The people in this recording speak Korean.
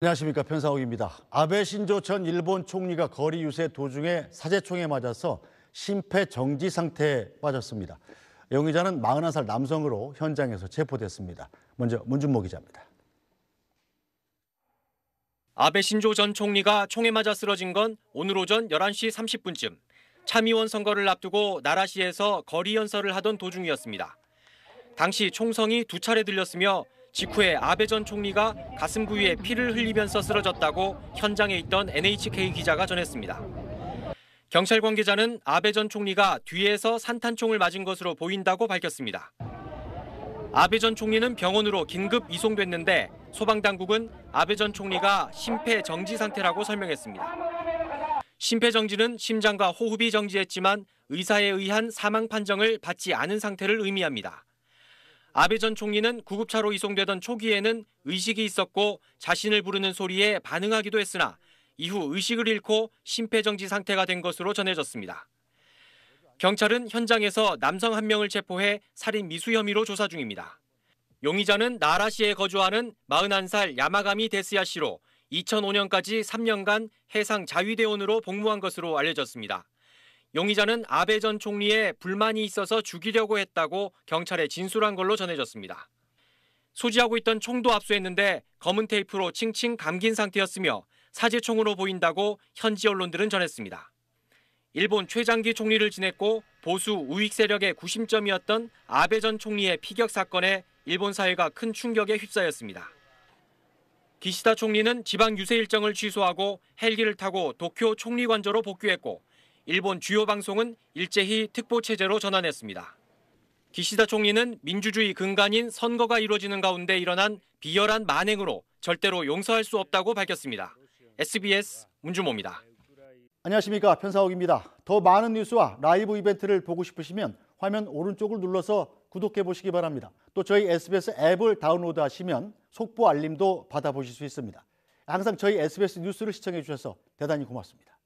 안녕하십니까 편사옥입니다. 아베 신조 전 일본 총리가 거리 유세 도중에 사제총에 맞아서 심폐정지 상태에 빠졌습니다. 용의자는 41살 남성으로 현장에서 체포됐습니다. 먼저 문준모 기자입니다. 아베 신조 전 총리가 총에 맞아 쓰러진 건 오늘 오전 11시 30분쯤 참의원 선거를 앞두고 나라시에서 거리 연설을 하던 도중이었습니다. 당시 총성이 두 차례 들렸으며 직후에 아베 전 총리가 가슴 부위에 피를 흘리면서 쓰러졌다고 현장에 있던 NHK 기자가 전했습니다. 경찰 관계자는 아베 전 총리가 뒤에서 산탄총을 맞은 것으로 보인다고 밝혔습니다. 아베 전 총리는 병원으로 긴급 이송됐는데 소방 당국은 아베 전 총리가 심폐 정지 상태라고 설명했습니다. 심폐 정지는 심장과 호흡이 정지했지만 의사에 의한 사망 판정을 받지 않은 상태를 의미합니다. 아베 전 총리는 구급차로 이송되던 초기에는 의식이 있었고 자신을 부르는 소리에 반응하기도 했으나 이후 의식을 잃고 심폐정지 상태가 된 것으로 전해졌습니다. 경찰은 현장에서 남성 한 명을 체포해 살인 미수 혐의로 조사 중입니다. 용의자는 나라시에 거주하는 41살 야마가미 데스야 씨로 2005년까지 3년간 해상 자위대원으로 복무한 것으로 알려졌습니다. 용의자는 아베 전총리의 불만이 있어서 죽이려고 했다고 경찰에 진술한 걸로 전해졌습니다. 소지하고 있던 총도 압수했는데 검은 테이프로 칭칭 감긴 상태였으며 사제총으로 보인다고 현지 언론들은 전했습니다. 일본 최장기 총리를 지냈고 보수 우익 세력의 구심점이었던 아베 전 총리의 피격 사건에 일본 사회가 큰 충격에 휩싸였습니다. 기시다 총리는 지방 유세 일정을 취소하고 헬기를 타고 도쿄 총리관저로 복귀했고 일본 주요 방송은 일제히 특보 체제로 전환했습니다. 기시다 총리는 민주주의 근간인 선거가 이루어지는 가운데 일어난 비열한 만행으로 절대로 용서할 수 없다고 밝혔습니다. SBS 문주모입니다. 안녕하십니까 편사옥입니다. 더 많은 뉴스와 라이브 이벤트를 보고 싶으시면 화면 오른쪽을 눌러서 구독해 보시기 바랍니다. 또 저희 SBS 앱을 다운로드 하시면 속보 알림도 받아보실 수 있습니다. 항상 저희 SBS 뉴스를 시청해 주셔서 대단히 고맙습니다.